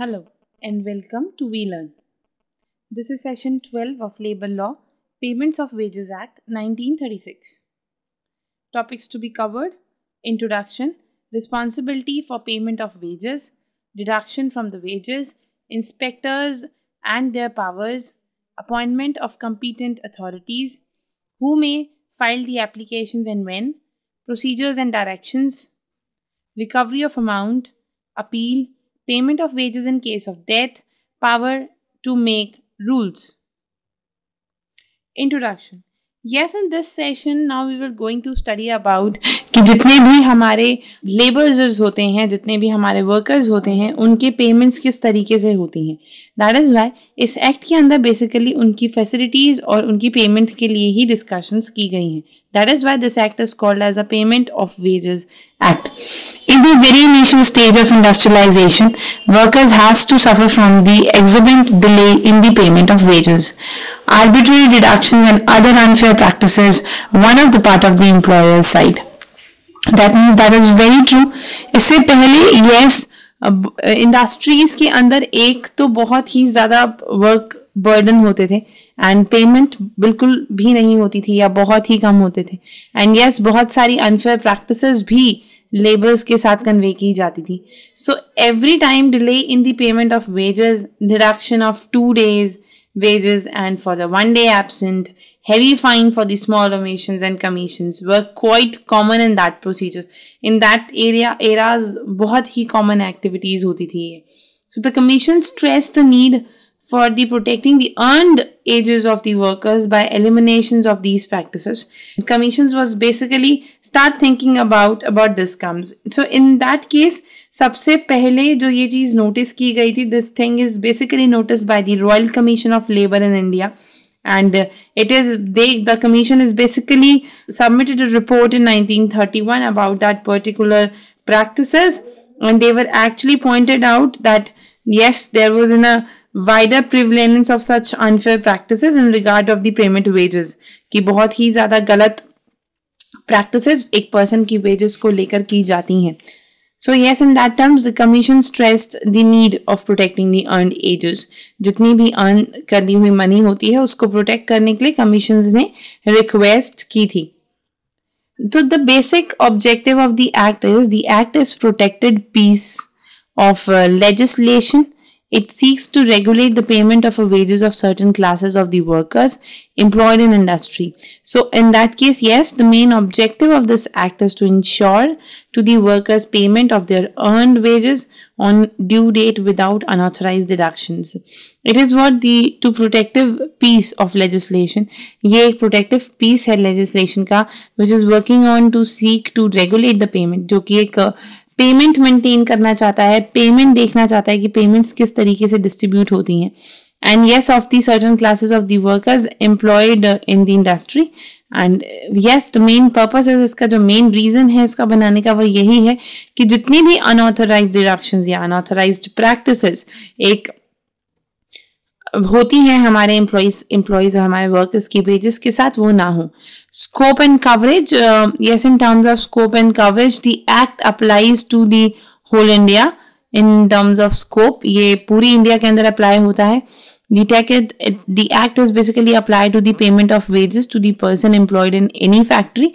Hello and welcome to WeLearn. This is session 12 of Labor Law, Payments of Wages Act 1936. Topics to be covered Introduction, Responsibility for Payment of Wages, Deduction from the Wages, Inspectors and their Powers, Appointment of Competent Authorities, Who may file the applications and when, Procedures and Directions, Recovery of Amount, Appeal, payment of wages in case of death, power to make rules. Introduction. Yes, in this session, now we were going to study about कि जितने भी हमारे labours होते हैं जितने भी हमारे workers होते हैं उनके पेमेंट्स किस तरीके से होती हैं दैट इज़ वाई इस एक्ट के अंदर बेसिकली उनकी फैसिलिटीज़ और उनकी पेमेंट के लिए ही डिस्कशंस की गई हैं that is why this act is called as a payment of wages act in the initial stage of industrialization workers has to suffer from the exorbitant delay in the payment of wages arbitrary deduction and other unfair practices one of the part of the employer's side that means that is very true इससे पहले yes industries uh, के अंदर एक तो बहुत ही ज्यादा work burden होते थे एंड पेमेंट बिल्कुल भी नहीं होती थी या बहुत ही कम होते थे एंड यस yes, बहुत सारी अनफेयर प्रैक्टिस भी लेबर्स के साथ कन्वे की जाती थी so every time delay in the payment of wages deduction of two days wages and for the one day absent Heavy fine for the small omissions and commissions were quite common in that procedure. In that area, eras बहुत ही common activities होती थी So the commission stressed the need for the protecting the earned ages of the workers by eliminations of these practices commissions was basically start thinking about about this comes so in that case सबसे पहले जो ये चीज़ notice की गई थी this thing is basically noticed by the Royal Commission of Labour in India. and it is they the commission is basically submitted a report in 1931 about that particular practices and they were actually pointed out that yes there was in a wider prevalence of such unfair practices in regard of the payment wages ki bahut hi zyada galat practices ek person ki wages ko lekar ki jati hain so yes in that terms the commission stressed the need of protecting the earned wages जितनी भी earn करनी हुई money होती है उसको protect करने के लिए कमीशन ने रिक्वेस्ट की थी तो the basic objective of the act is the act is protected piece of legislation It seeks to regulate the payment of wages of certain classes of the workers employed in industry. So in that case, yes, the main objective of this act is to ensure to the workers payment of their earned wages on due date without unauthorized deductions. It is what the to protective piece of legislation. ये protective piece है legislation का which is working on to seek to regulate the payment जो कि एक uh, payment maintain करना चाहता है payment देखना चाहता है कि पेमेंट किस तरीके से डिस्ट्रीब्यूट होती है and yes of the certain classes of the workers employed in the industry and yes the main purpose है इसका जो मेन रीजन है इसका बनाने का वो यही है कि जितनी भी अनऑथोराइज डिडक्शन या अनऑथोराइज प्रैक्टिस एक होती हैं हमारे एम्प्लॉज एम्प्लॉयज और हमारे वर्कर्स की वेजेस के साथ वो ना हो scope and coverage yes in terms of scope and coverage the act applies to the whole India in terms of scope ये पूरी इंडिया के अंदर अप्लाई होता है The, tech, the act is basically applied to the payment of wages to the person employed in any factory.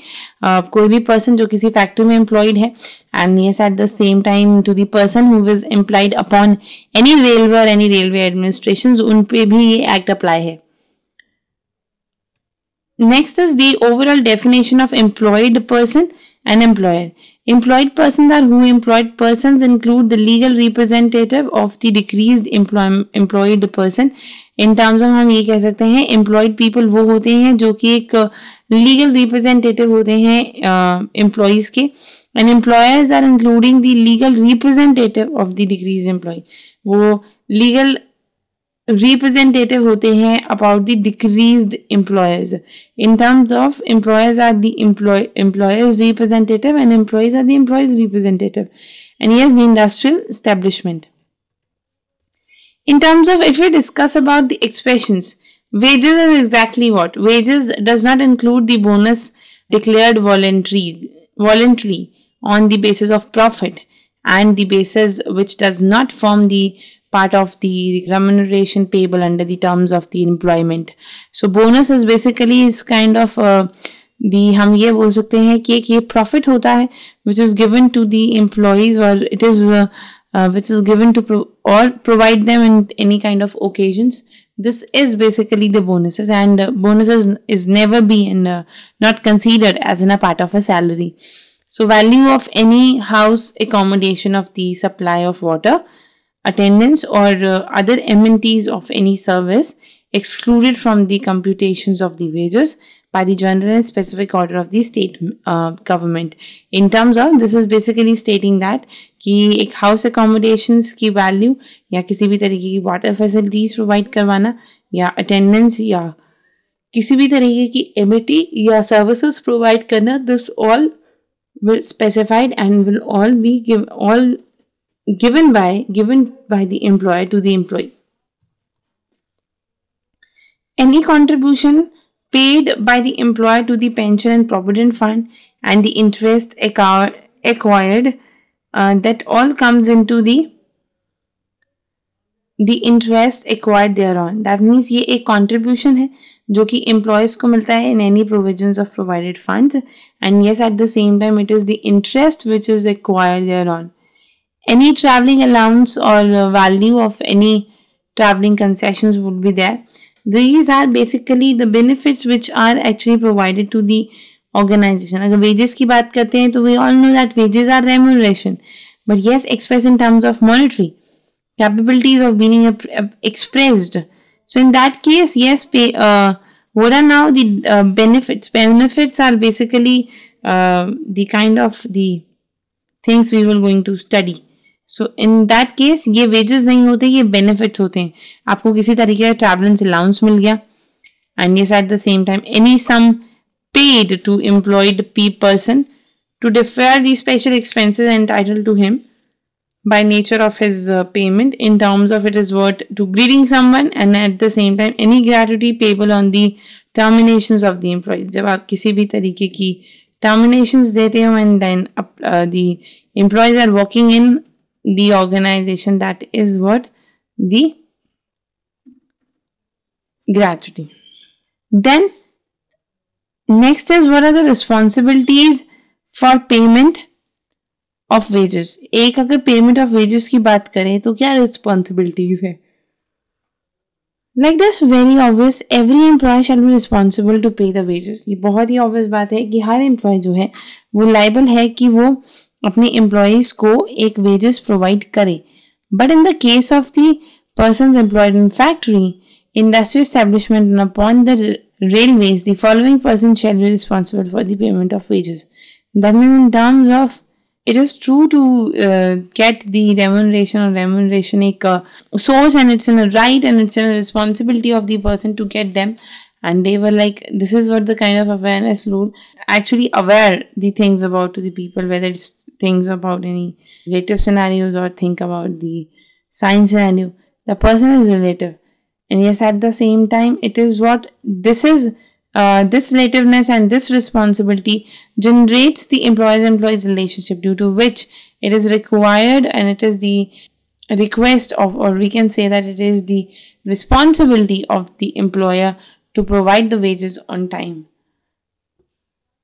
Uh, कोई भी person जो किसी factory में employed है and yes at the same time to the person who is employed upon any railway or any railway administrations उन पे भी ये act apply है. Next is the overall definition of employed person. an employer. Employed persons are who employed persons include the legal representative of the decreased employee employed person. in terms of hum ye keh sakte hain employed people wo hote hain jo ki ek legal representative hote hain uh, employees ke and employers are including the legal representative of the decreased employee wo legal representative होते हैं about the decreased employers in terms of employers are the employ employers representative and employees are the employees representative and yes the industrial establishment in terms of if we discuss about the expressions wages is exactly what wages does not include the bonus declared voluntarily voluntarily on the basis of profit and the basis which does not form the part of the remuneration payable under the terms of the employment. So bonus is basically is kind of uh, दी हम ये बोल सकते हैं कि profit which is given to which is given to the employees or it is which is given to or provide them this is basically the bonuses and uh, bonuses is never be in uh, not considered as in a part of a salary so value of any house accommodation of the supply of water attendance or uh, other amenities of any service excluded from the computations of the wages by the general and specific order of the state uh, government. In terms of, this is basically stating that ki ek house accommodations ki value ya kisi bhi tarike ki water facilities provide karwana ya attendance ya किसी भी तरीके की amenity या services provide करना this all will specified and will all be give all given by given by the employer to the employee. Any contribution paid by the employer to the pension and provident fund and the interest acquired uh, that all comes into the the interest acquired thereon that means ये contribution है जो कि employees को मिलता है in any provisions of provided funds and yes at the same time it is the interest which is acquired thereon any traveling allowance or value of any traveling concessions would be there. These are basically the benefits which are actually provided to the organization. If we की बात करते we all know that wages are remuneration. But yes, expressed in terms of monetary capabilities of being expressed. So in that case, yes, pay, uh, what are now the uh, benefits? Benefits are basically uh, the kind of the things we were going to study. So in that case ये wages नहीं होते ये benefits होते हैं आपको किसी तरीके का ट्रैवलेंस अलाउंस मिल गया एंड ये at the same time any sum paid to employed पी person to defray the special expenses and title to him by nature of his uh, payment in terms of it is worth to greeting someone and at the same time any gratuity payable on the terminations of the employee जब आप किसी भी तरीके की terminations देते हो and then uh, the employees are walking in deorganization that is what the gratuity then next is what are the responsibilities for payment of wages एक अगर पेमेंट ऑफ वेजेस की बात करें तो क्या रिस्पॉन्सिबिलिटीज है like this very obvious every employ shall be responsible to pay the wages ये बहुत ही ऑब्वियस बात है कि हर एम्प्लॉय जो है वो लाइबल है कि वो अपने employees को एक wages provide करे But in the case of the persons employed in factory, industry establishment, and upon the railways, the following person shall be responsible for the payment of wages. That means, in terms of it is true to uh, get the remuneration or remuneration a uh, source, and it's in a right and it's in a responsibility of the person to get them. And they were like, this is what the kind of awareness rule actually aware the things about to the people, whether it's things about any relative scenarios or think about the science scenario. The person is relative. And yes, at the same time, it is what this is uh, this relativeness and this responsibility generates the employer employees relationship due to which it is required and it is the request of or we can say that it is the responsibility of the employer to provide the wages on time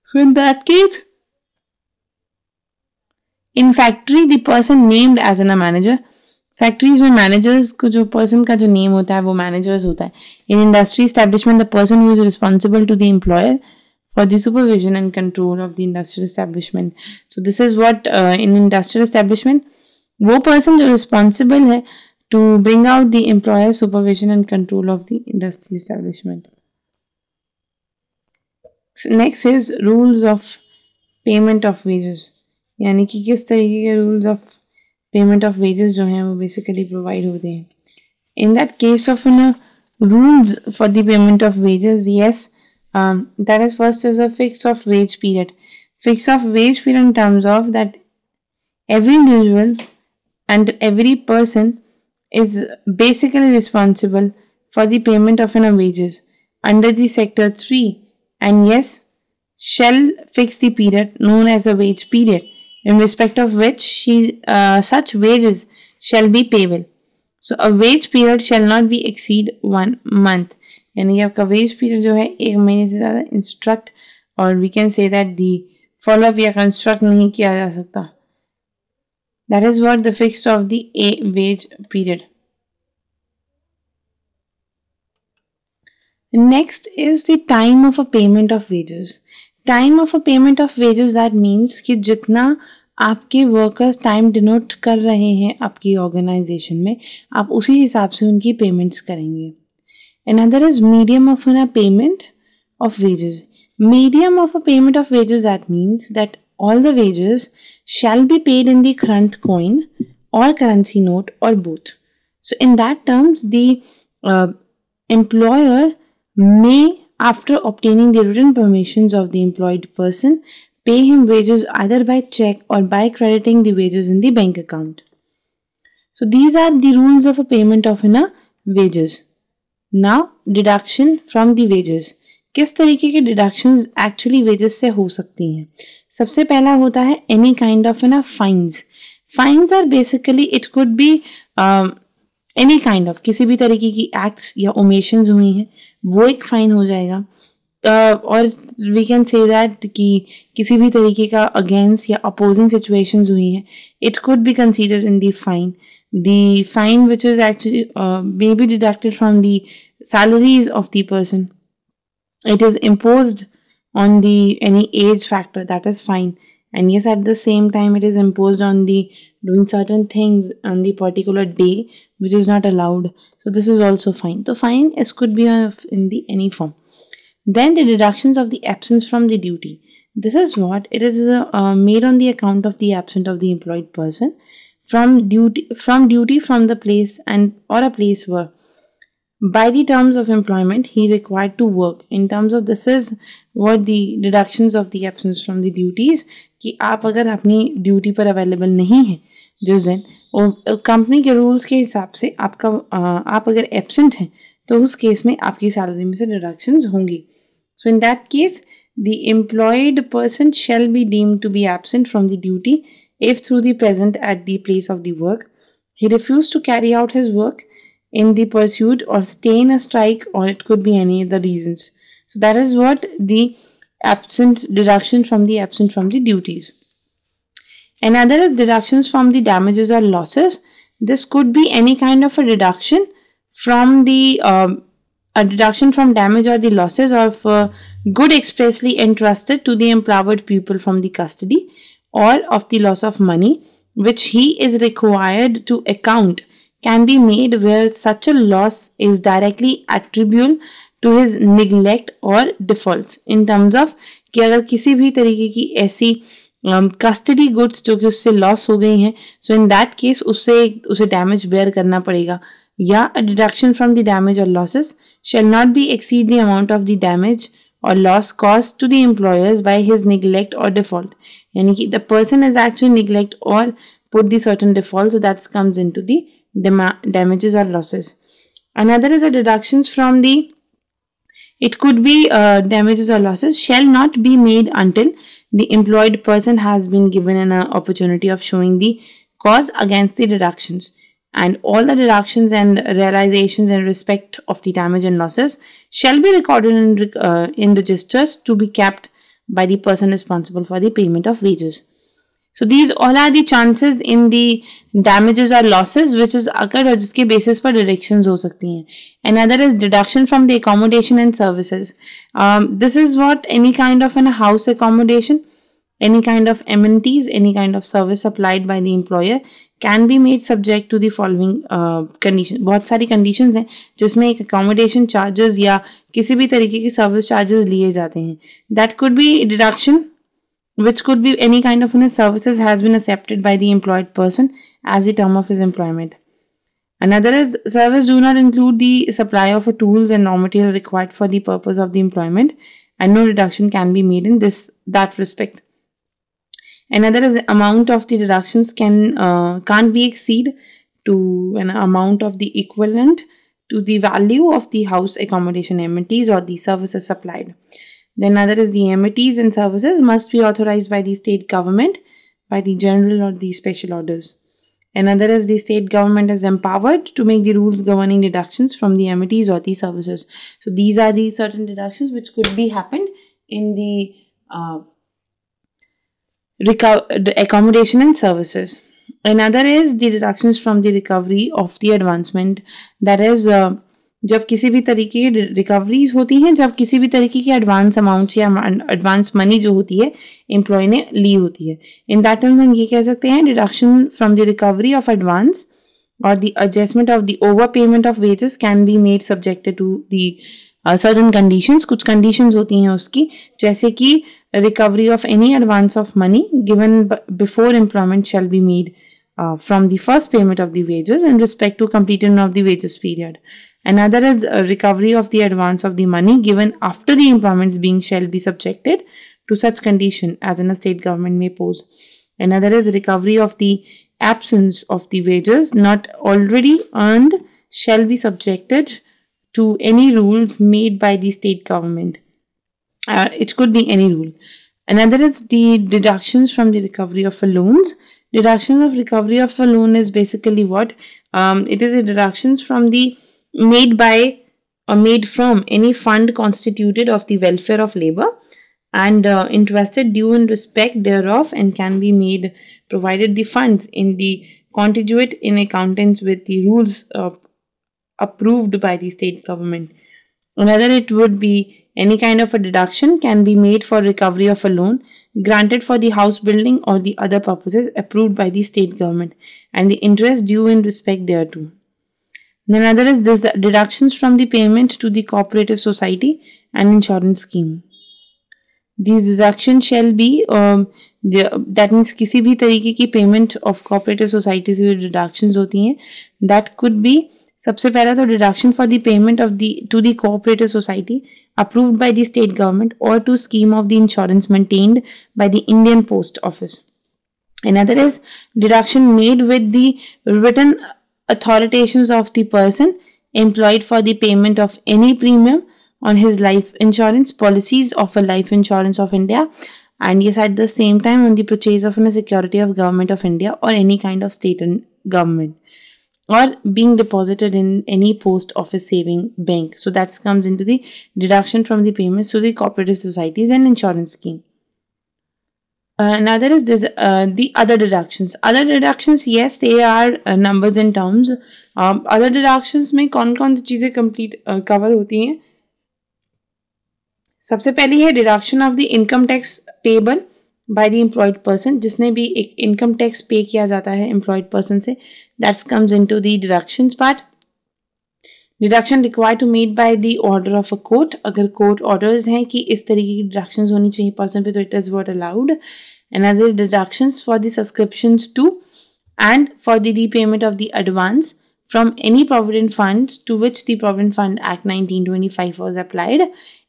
so in that case in factory the person named as an a manager factories में managers को जो person का जो name होता है वो managers होता है in industry establishment the person who is responsible to the employer for the supervision and control of the industrial establishment so this is what in industrial establishment वो पर्सन जो responsible है to bring out the employer supervision and control of the industrial establishment next is rules of payment of wages यानी कि किस तरीके के rules of payment of wages जो हैं वो बेसिकली प्रोवाइड होते हैं in that case of in rules for the payment of wages yes that is first is a fix of wage period fix of wage period in terms of that every individual and every person is basically responsible for the payment of in wages under the sector three and yes shall fix the period known as a wage period in respect of which she, uh, such wages shall be payable. So a wage period shall not be exceed one month यानी कि आपका veg period जो है एक महीने से ज़्यादा instruct or we can say that the follow up या कंस्ट्रक्ट नहीं किया जा सकता that is what the fix of the a wage period Next is the time of a payment of wages. Time of a payment of wages that means कि जितना आपके workers time denote कर रहे हैं आपकी ऑर्गेनाइजेशन में आप उसी हिसाब से उनकी पेमेंट्स करेंगे other is medium of a payment of wages medium of a payment of wages that means that all the wages shall be paid in the current coin or currency note or both so in that terms the employer may After obtaining the written permissions of the employed person, pay him wages either by check or by crediting the wages in the bank account. So these are the rules of a payment of in a wages. Now deduction from the wages. किस तरीके के deductions actually wages से हो सकती हैं सबसे पहला होता है any kind of Fines fines fines are basically it any kind of किसी भी तरीके की एक्ट्स या ओमेशन हुई हैं वो एक फ़ाइन हो जाएगा uh, और वी कैन से दैट कि किसी भी तरीके का अगेंस्ट या अपोजिंग सिचुएशंस हुई हैं it could be consider in the fine the fine which is actually may be deducted from the salaries of the person. It is imposed on the any age factor that is fine, and yes, at the same time, it is imposed on the doing certain things on the particular day which is not allowed so this is also fine so fine is could be in the any form then the deductions of the absence from the duty this is what it is uh, uh, made on the account of the absence of the employed person from duty from duty from the place and or a place where by the terms of employment he required to work in terms of this is what the deductions of the absence from the duties कि आप अगर अपनी duty पर available नहीं हैं जिस दिन company के रूल्स के हिसाब से आपका आप अगर एबसेंट हैं तो उस केस में आपकी सैलरी में से डिडक्शन होंगी so in that case the employed person shall be deemed to be absent from the duty if through the present at the place of the work he refuse to carry out his work in the pursued or stain a strike or it could be any other reasons so that is what the absent deduction from the absent from the duties Another is deductions from the damages or losses. This could be any kind of a deduction from the uh, a deduction from damage or the losses of uh, good expressly entrusted to the empowered people from the custody or of the loss of money which he is required to account can be made where such a loss is directly attributable to his neglect or defaults in terms of कि अगर किसी भी तरीके की ऐसी custody um, goods जो कि उससे लॉस हो गई हैं सो इन दैट केस उससे उसे डैमेज बेयर करना पड़ेगा या deduction from the damage or losses shall not be exceed the amount of the damage or loss cause to the employers by his neglect or default यानी कि the person is actually neglect or put the certain default so that's comes into damage or losses another is a deduction from the It could be uh, damages or losses shall not be made until the employed person has been given an uh, opportunity of showing the cause against the deductions and all the deductions and realizations in respect of the damage and losses shall be recorded in, uh, in registers to be kept by the person responsible for the payment of wages. So these all are the chances in the damages or losses which is occurred और जिसके basis पर deductions हो सकती हैं. Another is deduction from the accommodation and services. Um, this is what any kind of an house accommodation, any kind of amenities, any kind of service supplied by the employer can be made subject to the following uh, condition. bahut sari conditions hain jisme ek accommodation charges ya kisi bhi tarike ki service charges liye jate hain That could be deduction which could be any kind of his services has been accepted by the employed person as the term of his employment. Another is service do not include the supply of tools and raw material required for the purpose of the employment and no reduction can be made in this that respect. Another is amount of the deductions can uh, can't be exceed to an amount of the equivalent to the value of the house accommodation amenities or the services supplied. Then other is the entities and services must be authorized by the state government by the general or the special orders. Another is the state government is empowered to make the rules governing deductions from the entities or the services. So these are the certain deductions which could be happened in the uh, accommodation and services. Another is the deductions from the recovery of the advancement. That is uh, जब किसी भी तरीके की recoveries होती हैं जब किसी भी तरीके की एडवांस अमाउंट या एडवांस मनी जो होती है एम्प्लॉय ने ली होती है इन दैट टर्म हम ये कह सकते हैं deduction from the recovery of advance or the adjustment of the over payment of wages can be made subjected to the certain conditions कुछ कंडीशंस होती हैं उसकी जैसे कि recovery of any advance of money given before employment shall be made from the first payment of the wages in respect to completed of the wages period Another is recovery of the advance of the money given after the employment being shall be subjected to such condition as in a state government may pose. Another is recovery of the absence of the wages not already earned shall be subjected to any rules made by the state government. Uh, it could be any rule. Another is the deductions from the recovery of loans. Deductions of recovery of a loan is basically what? Um, it is deductions from the made by or made from any fund constituted of the welfare of labor and uh, interested due in respect thereof and can be made provided the funds in the contiguous in accordance with the rules uh, approved by the state government. Another it would be any kind of a deduction can be made for recovery of a loan granted for the house building or the other purposes approved by the state government and the interest due in respect thereto. Another other is deductions from the payment to the cooperative society and insurance scheme. These deductions shall be um, that means kisi bhi tarike ki payment of cooperative societies is deductions hoti hai. That could be sabse pehla to deduction for the payment of the to the cooperative society approved by the state government or to scheme of the insurance maintained by the Indian Post Office. Another is deduction made with the written authorizations of the person employed for the payment of any premium on his life insurance policies of a life insurance of India and yes at the same time on the purchase of a security of government of India or any kind of state and government or being deposited in any post office saving bank. So that comes into the deduction from the payments to the cooperative societies and insurance scheme. another uh, is this, uh, the other deductions. Other deductions, yes, they are uh, numbers and terms. Other um, deductions में कौन कौन सी चीज़ें complete cover होती हैं सबसे पहली है deduction of the income tax payable by the employed person जिसने भी एक इनकम टैक्स पे किया जाता है एम्प्लॉयड पर्सन से that's comes into the deductions part deduction require to made by the order of a court अगर court orders हैं कि इस तरीके की डिडक्शन होनी चाहिए पर्सन पे तो it is what allowed and other deduction for the subscription to and for the repayment of the advance from any provident fund to which the provident fund act nineteen twenty five was applied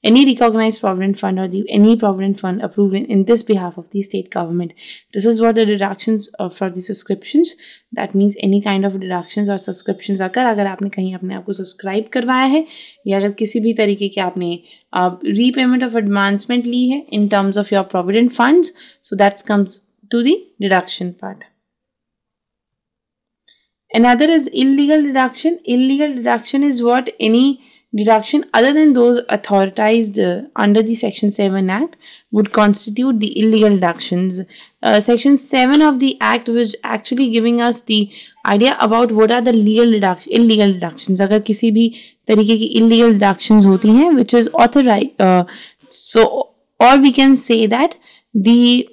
Any recognized provident fund or the, any provident fund approved in, in this behalf of the state government. This is what the deductions for the subscriptions. That means any kind of deductions or subscriptions अगर अगर आपने कहीं अपने आप को subscribe करवाया है या अगर किसी भी तरीके के आपने repayment of advancement ली है in terms of your provident funds, so that comes to the deduction part. another is illegal deduction illegal deduction is what any deduction other than those authorized uh, under the section 7 act would constitute the illegal deductions uh, section 7 of the act was actually giving us the idea about what are the legal deduction illegal deductions अगर किसी भी तरीके illegal deductions which is authorized uh, so or we can say that the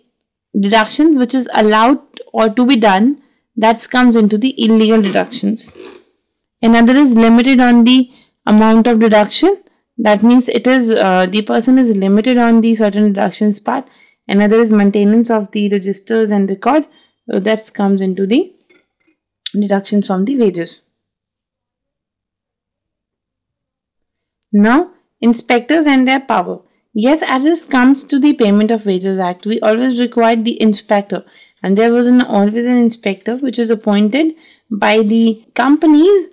deduction which is allowed or to be done that comes into the illegal deductions another is limited on the amount of deduction that means it is uh, the person is limited on the certain deductions part another is maintenance of the registers and record so that comes into the deductions from the wages now inspectors and their power yes as this comes to the payment of wages act we always required the inspector and there was an always an inspector which is appointed by the companies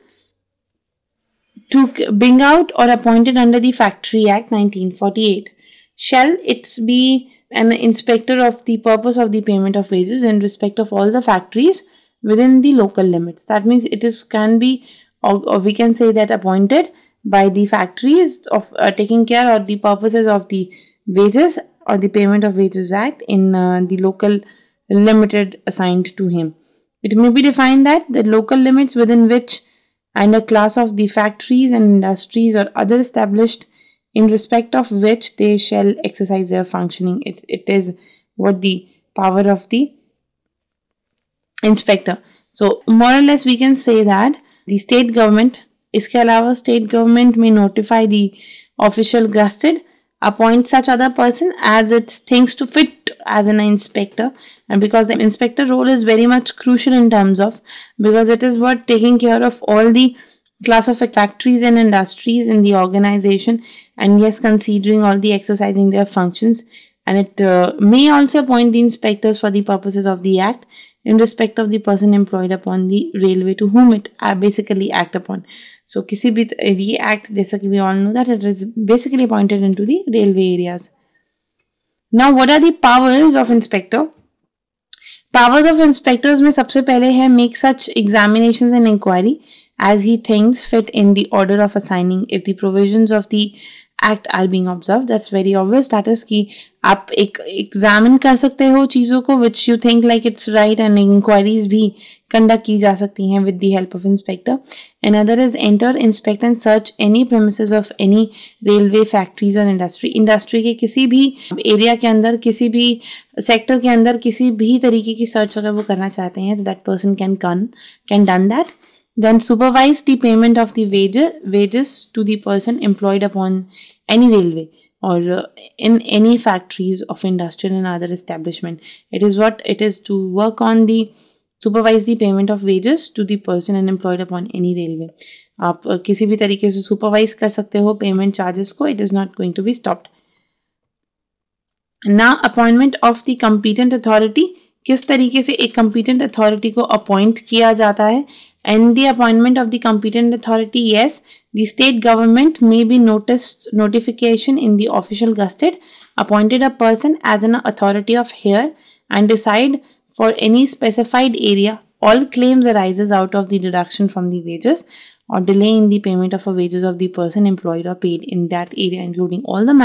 to bring out or appointed under the Factory Act 1948 shall it be an inspector of the purpose of the payment of wages in respect of all the factories within the local limits that means it is can be or, or we can say that appointed by the factories of uh, taking care of the purposes of the wages or the payment of wages act in uh, the local limited assigned to him it may be defined that the local limits within which and a class of the factories and industries or other established in respect of which they shall exercise their functioning. It, it is what the power of the inspector. So more or less we can say that the state government, इसके अलावा state government may notify the official gusted appoint such other person as it thinks to fit as an inspector and because the inspector role is very much crucial in terms of because it is what taking care of all the class of factories and industries in the organization and yes considering all the exercising their functions and it uh, may also appoint the inspectors for the purposes of the act in respect of the person employed upon the railway to whom it uh, basically act upon so kisi bhi the eh, act we all know that it is basically appointed into the railway areas now what are the powers of inspector powers of inspectors में सबसे पहले है make such examination and inquiry as he thinks fit in the order of assigning if the provisions of the act are being observe that's very obvious that is की आप एक एग्जामिन कर सकते हो चीज़ों को which you think like it's right and inquiries भी कंडक्ट की जा सकती हैं with the help of inspector Another is enter, inspect and search any premises of any railway factories or industry. industry के किसी भी area के अंदर किसी भी sector के अंदर किसी भी तरीके की search अगर वो करना चाहते हैं तो that person can कन can done that then supervise the payment of the wage wages to the person employed upon any railway or uh, in any factories of industrial and other establishment it is what it is to work on the supervise the payment of wages to the person and employed upon any railway आप uh, किसी भी तरीके से supervise कर सकते हो payment charges को it is not going to be stopped ना appointment of the competent authority किस तरीके से एक कंपीटेंट अथॉरिटी को अपॉइंट किया जाता है and the appointment of the competent authority yes the state government may be notice notification in the official gazette appointed a person as an authority of hear and decide for any specified area, all claims arises out of the deduction from the wages or delay in the payment of a wages of the person employed or paid in that area including all the matters